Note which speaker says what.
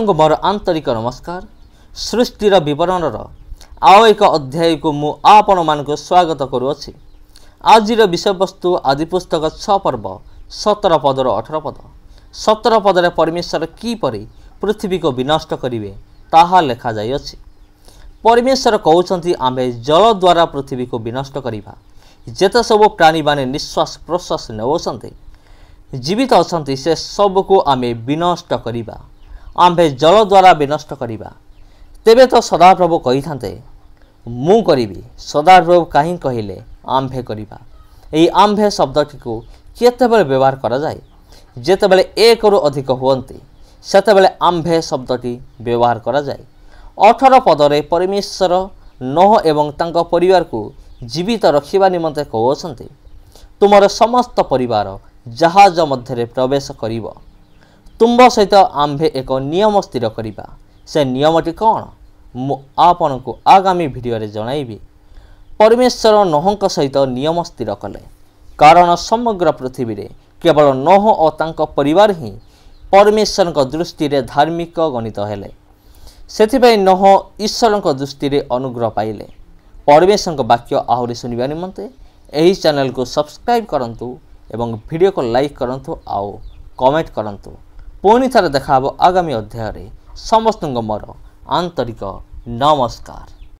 Speaker 1: ଆପଣଙ୍କୁ ମୋର ଆନ୍ତରିକ ନମସ୍କାର ସୃଷ୍ଟିର ବିବରଣର ଆଉ ଏକ ଅଧ୍ୟାୟକୁ ମୁଁ ଆପଣମାନଙ୍କୁ ସ୍ୱାଗତ କରୁଅଛି ଆଜିର ବିଷୟବସ୍ତୁ ଆଦି ପୁସ୍ତକ ଛଅ ପର୍ବ ସତର ପଦର ଅଠର ପଦ ସତର ପଦରେ ପରମେଶ୍ୱର କିପରି ପୃଥିବୀକୁ ବିନଷ୍ଟ କରିବେ ତାହା ଲେଖାଯାଇଅଛି ପରମେଶ୍ୱର କହୁଛନ୍ତି ଆମେ ଜଳ ଦ୍ୱାରା ପୃଥିବୀକୁ ବିନଷ୍ଟ କରିବା ଯେତେ ସବୁ ପ୍ରାଣୀମାନେ ନିଶ୍ୱାସ ପ୍ରଶ୍ୱାସ ନେଉଛନ୍ତି ଜୀବିତ ଅଛନ୍ତି ସେ ସବୁକୁ ଆମେ ବିନଷ୍ଟ କରିବା ଆମ୍ଭେ ଜଳ ଦ୍ୱାରା ବିନଷ୍ଟ କରିବା ତେବେ ତ ସଦାପ୍ରଭୁ କହିଥାନ୍ତେ ମୁଁ କରିବି ସଦାପ୍ରଭୁ କାହିଁ କହିଲେ ଆମ୍ଭେ କରିବା ଏହି ଆମ୍ଭେ ଶବ୍ଦଟିକୁ କେତେବେଳେ ବ୍ୟବହାର କରାଯାଏ ଯେତେବେଳେ ଏକରୁ ଅଧିକ ହୁଅନ୍ତି ସେତେବେଳେ ଆମ୍ଭେ ଶବ୍ଦଟି ବ୍ୟବହାର କରାଯାଏ ଅଠର ପଦରେ ପରମେଶ୍ୱର ନହ ଏବଂ ତାଙ୍କ ପରିବାରକୁ ଜୀବିତ ରଖିବା ନିମନ୍ତେ କହୁଅଛନ୍ତି ତୁମର ସମସ୍ତ ପରିବାର ଜାହାଜ ମଧ୍ୟରେ ପ୍ରବେଶ କରିବ ତୁମ୍ଭ ସହିତ ଆମ୍ଭେ ଏକ ନିୟମ ସ୍ଥିର କରିବା ସେ ନିୟମଟି କ'ଣ ମୁଁ ଆପଣଙ୍କୁ ଆଗାମୀ ଭିଡ଼ିଓରେ ଜଣାଇବି ପରମେଶ୍ୱର ନୋହଙ୍କ ସହିତ ନିୟମ ସ୍ଥିର କଲେ କାରଣ ସମଗ୍ର ପୃଥିବୀରେ କେବଳ ନୋହ ଓ ତାଙ୍କ ପରିବାର ହିଁ ପରମେଶ୍ୱରଙ୍କ ଦୃଷ୍ଟିରେ ଧାର୍ମିକ ଗଣିତ ହେଲେ ସେଥିପାଇଁ ନୋହ ଈଶ୍ୱରଙ୍କ ଦୃଷ୍ଟିରେ ଅନୁଗ୍ରହ ପାଇଲେ ପରମେଶ୍ୱରଙ୍କ ବାକ୍ୟ ଆହୁରି ଶୁଣିବା ନିମନ୍ତେ ଏହି ଚ୍ୟାନେଲକୁ ସବସ୍କ୍ରାଇବ୍ କରନ୍ତୁ ଏବଂ ଭିଡ଼ିଓକୁ ଲାଇକ୍ କରନ୍ତୁ ଆଉ କମେଣ୍ଟ କରନ୍ତୁ ପୁଣି ଥରେ ଦେଖା ହେବ ଆଗାମୀ ଅଧ୍ୟାୟରେ ସମସ୍ତଙ୍କ ମୋର ଆନ୍ତରିକ ନମସ୍କାର